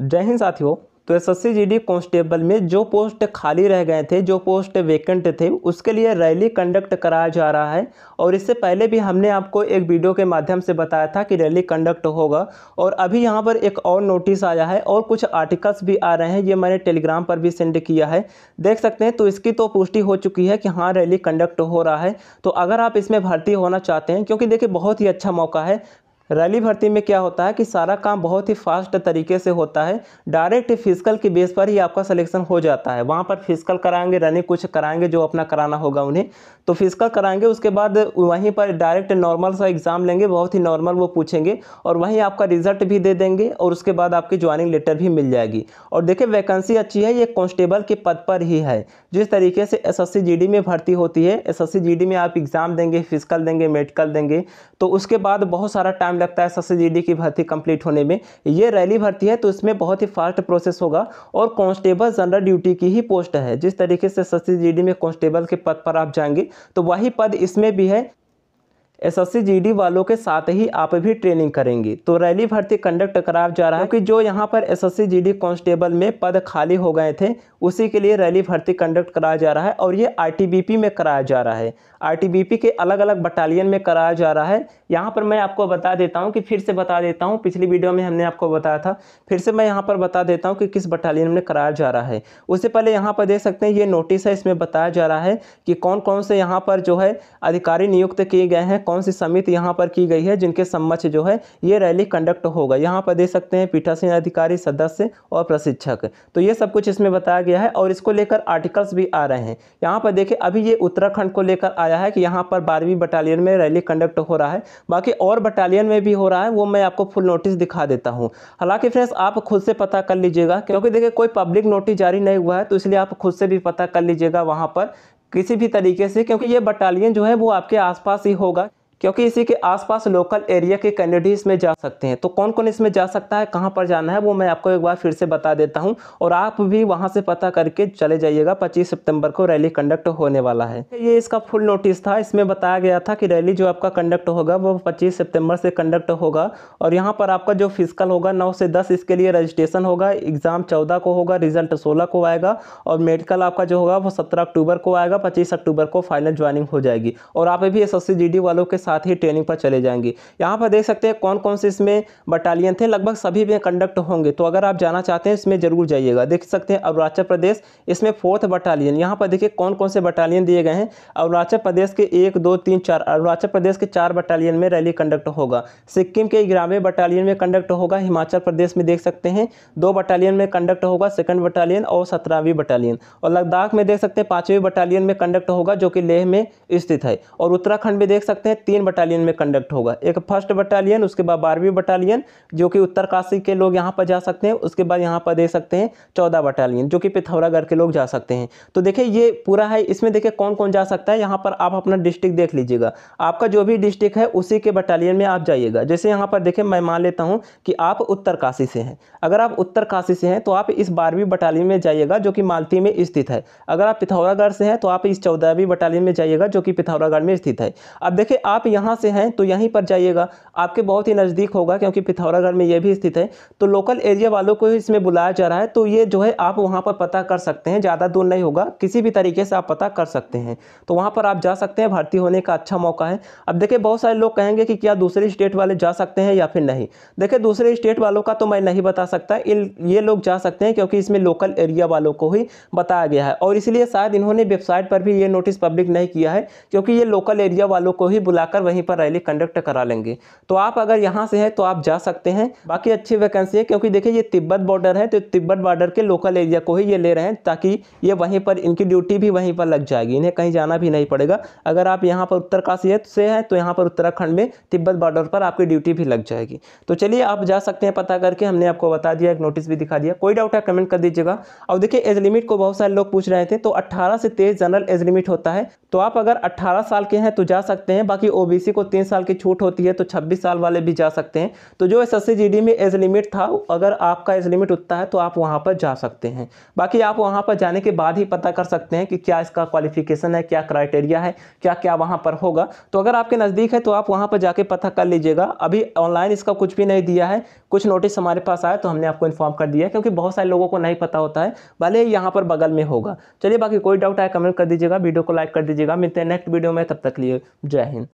जय हिंद साथियों तो एस एस सी कांस्टेबल में जो पोस्ट खाली रह गए थे जो पोस्ट वेकेंट थे उसके लिए रैली कंडक्ट कराया जा रहा है और इससे पहले भी हमने आपको एक वीडियो के माध्यम से बताया था कि रैली कंडक्ट होगा और अभी यहाँ पर एक और नोटिस आया है और कुछ आर्टिकल्स भी आ रहे हैं ये मैंने टेलीग्राम पर भी सेंड किया है देख सकते हैं तो इसकी तो पुष्टि हो चुकी है कि हाँ रैली कंडक्ट हो रहा है तो अगर आप इसमें भर्ती होना चाहते हैं क्योंकि देखिए बहुत ही अच्छा मौका है रैली भर्ती में क्या होता है कि सारा काम बहुत ही फास्ट तरीके से होता है डायरेक्ट फिजिकल के बेस पर ही आपका सिलेक्शन हो जाता है वहाँ पर फिजिकल कराएंगे रनिंग कुछ कराएंगे जो अपना कराना होगा उन्हें तो फिजिकल कराएंगे उसके बाद वहीं पर डायरेक्ट नॉर्मल सा एग्ज़ाम लेंगे बहुत ही नॉर्मल वो पूछेंगे और वहीं आपका रिजल्ट भी दे देंगे और उसके बाद आपकी ज्वाइनिंग लेटर भी मिल जाएगी और देखिए वैकेंसी अच्छी है ये कॉन्स्टेबल के पद पर ही है जिस तरीके से एस एस में भर्ती होती है एस एस में आप एग्ज़ाम देंगे फिजिकल देंगे मेडिकल देंगे तो उसके बाद बहुत सारा टाइम लगता है सबसे की भर्ती कंप्लीट होने में ये रैली भर्ती है तो इसमें बहुत ही फास्ट प्रोसेस होगा और कांस्टेबल जनरल ड्यूटी की ही पोस्ट है जिस तरीके से सबसे में कांस्टेबल के पद पर आप जाएंगे तो वही पद इसमें भी है एसएससी जीडी वालों के साथ ही आप भी ट्रेनिंग करेंगी तो रैली भर्ती कंडक्ट कराया जा रहा है क्योंकि जो यहाँ पर एसएससी जीडी कांस्टेबल में पद खाली हो गए थे उसी के लिए रैली भर्ती कंडक्ट कराया जा रहा है और ये आरटीबीपी में कराया जा रहा है आरटीबीपी के अलग अलग बटालियन में कराया जा रहा है यहाँ पर मैं आपको बता देता हूँ कि फिर से बता देता हूँ पिछली वीडियो में हमने आपको बताया था फिर से मैं यहाँ पर बता देता हूँ कि किस बटालियन में कराया जा रहा है उससे पहले यहाँ पर देख सकते हैं ये नोटिस है इसमें बताया जा रहा है कि कौन कौन से यहाँ पर जो है अधिकारी नियुक्त किए गए हैं कौन सी समिति यहाँ पर की गई है जिनके समक्ष जो है ये रैली कंडक्ट होगा यहाँ पर दे सकते हैं पीठासीन अधिकारी सदस्य और प्रशिक्षक तो ये सब कुछ इसमें बताया गया है और इसको लेकर आर्टिकल्स भी आ रहे हैं यहाँ पर देखिए अभी ये उत्तराखंड को लेकर आया है कि यहाँ पर बारहवीं बटालियन में रैली कंडक्ट हो रहा है बाकी और बटालियन में भी हो रहा है वो मैं आपको फुल नोटिस दिखा देता हूँ हालांकि फ्रेंड्स आप खुद से पता कर लीजिएगा क्योंकि देखिए कोई पब्लिक नोटिस जारी नहीं हुआ है तो इसलिए आप खुद से भी पता कर लीजिएगा वहाँ पर किसी भी तरीके से क्योंकि ये बटालियन जो है वो आपके आसपास ही होगा क्योंकि इसी के आसपास लोकल एरिया के कैंडिडेट्स में जा सकते हैं तो कौन कौन इसमें जा सकता है कहाँ पर जाना है वो मैं आपको एक बार फिर से बता देता हूँ और आप भी वहाँ से पता करके चले जाइएगा पच्चीस सितम्बर को रैली कंडक्ट होने वाला है ये इसका फुल नोटिस था इसमें बताया गया था कि रैली जो आपका कंडक्ट होगा वो पच्चीस सितम्बर से कंडक्ट होगा और यहाँ पर आपका जो फिजिकल होगा नौ से दस इसके लिए रजिस्ट्रेशन होगा एग्ज़ाम चौदह को होगा रिजल्ट सोलह को आएगा और मेडिकल आपका जो होगा वो सत्रह अक्टूबर को आएगा पच्चीस अक्टूबर को फाइनल ज्वाइनिंग हो जाएगी और आप भी एस एस वालों के साथ साथ ही ट्रेनिंग पर चले जाएंगे यहाँ पर देख सकते हैं कौन कौन से इसमें बटालियन थे लगभग सभी में कंडक्ट होंगे तो अगर आप जाना चाहते हैं इसमें ज़रूर जाइएगा देख सकते हैं अरुणाचल प्रदेश इसमें फोर्थ बटालियन यहाँ पर देखिए कौन कौन से बटालियन दिए गए हैं अरुणाचल प्रदेश के एक दो तीन चार अरुणाचल प्रदेश के चार बटालियन में रैली कंडक्ट होगा सिक्किम के ग्यारहवें बटालियन में कंडक्ट होगा हिमाचल प्रदेश में देख सकते हैं दो बटालियन में कंडक्ट होगा सेकंड बटालियन और सत्रहवीं बटालियन और लद्दाख में देख सकते हैं पाँचवीं बटालियन में कंडक्ट होगा जो कि लेह में स्थित है और उत्तराखंड में देख सकते हैं तीन तीन बटालियन में कंडक्ट होगा एक फर्स्ट बटालियन उसके बाद बारहवीं बटालियन जो कि उत्तरकाशी के लोग यहाँ पर जा सकते हैं उसके बाद यहाँ पर दे सकते हैं चौदह बटालियन जो कि पिथौरागढ़ के लोग जा सकते हैं तो देखिए ये पूरा है इसमें देखिए कौन कौन जा सकता है यहाँ पर आप अपना डिस्ट्रिक्ट देख लीजिएगा आपका जो भी डिस्ट्रिक्ट है उसी के बटालियन में आप जाइएगा जैसे यहाँ पर देखिए मैं मान लेता हूँ कि आप उत्तरकाशी से हैं अगर आप उत्तरकाशी से हैं तो आप इस बारहवीं बटालियन में जाइएगा जो कि मालती में स्थित है अगर आप पिथौरागढ़ से हैं तो आप इस चौदहवीं बटालियन में जाइएगा जो कि पिथौरागढ़ में स्थित है अब देखिए आप यहाँ से हैं तो यहीं पर जाइएगा आपके बहुत ही नज़दीक होगा क्योंकि पिथौरागढ़ में ये भी स्थित है तो लोकल एरिया वालों को इसमें बुलाया जा रहा है तो ये जो है आप वहाँ पर पता कर सकते हैं ज़्यादा दूर नहीं होगा किसी भी तरीके से आप पता कर सकते हैं तो वहाँ पर आप जा सकते हैं भर्ती होने का अच्छा मौका है अब देखिए बहुत सारे लोग कहेंगे कि क्या दूसरे स्टेट वाले जा सकते हैं या फिर नहीं देखिए दूसरे स्टेट वालों का तो मैं नहीं बता सकता ये लोग जा सकते हैं क्योंकि इसमें लोकल एरिया वालों को ही बताया गया है और इसलिए शायद इन्होंने वेबसाइट पर भी ये नोटिस पब्लिक नहीं किया है क्योंकि ये लोकल एरिया वालों को ही बुलाकर जाकर वहीं पर रैली कंडक्ट करा लेंगे तो आप अगर यहाँ से हैं तो आप जा सकते हैं बाकी अच्छी वैकेंसी है क्योंकि देखिए ये तिब्बत बॉर्डर है तो तिब्बत बॉर्डर के लोकल एरिया को ही ये ले रहे हैं ताकि ये वहीं पर इनकी ड्यूटी भी वहीं पर लग जाएगी इन्हें कहीं जाना भी नहीं पड़ेगा अगर आप यहाँ पर उत्तरकाशी से हैं तो यहाँ पर उत्तराखंड में तिब्बत बॉर्डर पर आपकी ड्यूटी भी लग जाएगी तो चलिए आप जा सकते हैं पता करके हमने आपको बता दिया एक नोटिस भी दिखा दिया कोई डाउट है कमेंट कर दीजिएगा और देखिए एज लिमिट को बहुत सारे लोग पूछ रहे थे तो अट्ठारह से तेईस जनरल एज लिमिट होता है तो आप अगर अट्ठारह साल के हैं तो जा सकते हैं बाकी ओबीसी को तीन साल की छूट होती है तो छब्बीस साल वाले भी जा सकते हैं तो जो एस एस में एज लिमिट था अगर आपका एज लिमिट उतना है तो आप वहाँ पर जा सकते हैं बाकी आप वहाँ पर जाने के बाद ही पता कर सकते हैं कि क्या इसका क्वालिफिकेशन है क्या क्राइटेरिया है क्या क्या वहाँ पर होगा तो अगर आपके नज़दीक है तो आप वहाँ पर जाके पता कर लीजिएगा अभी ऑनलाइन इसका कुछ भी नहीं दिया है कुछ नोटिस हमारे पास आया तो हमने आपको इन्फॉर्म कर दिया क्योंकि बहुत सारे लोगों को नहीं पता होता है भले ही यहाँ पर बगल में होगा चलिए बाकी कोई डाउट आए कमेंट कर दीजिएगा वीडियो को लाइक कर दीजिएगा मिलते हैं नेक्स्ट वीडियो में तब तक लिए जय हिंद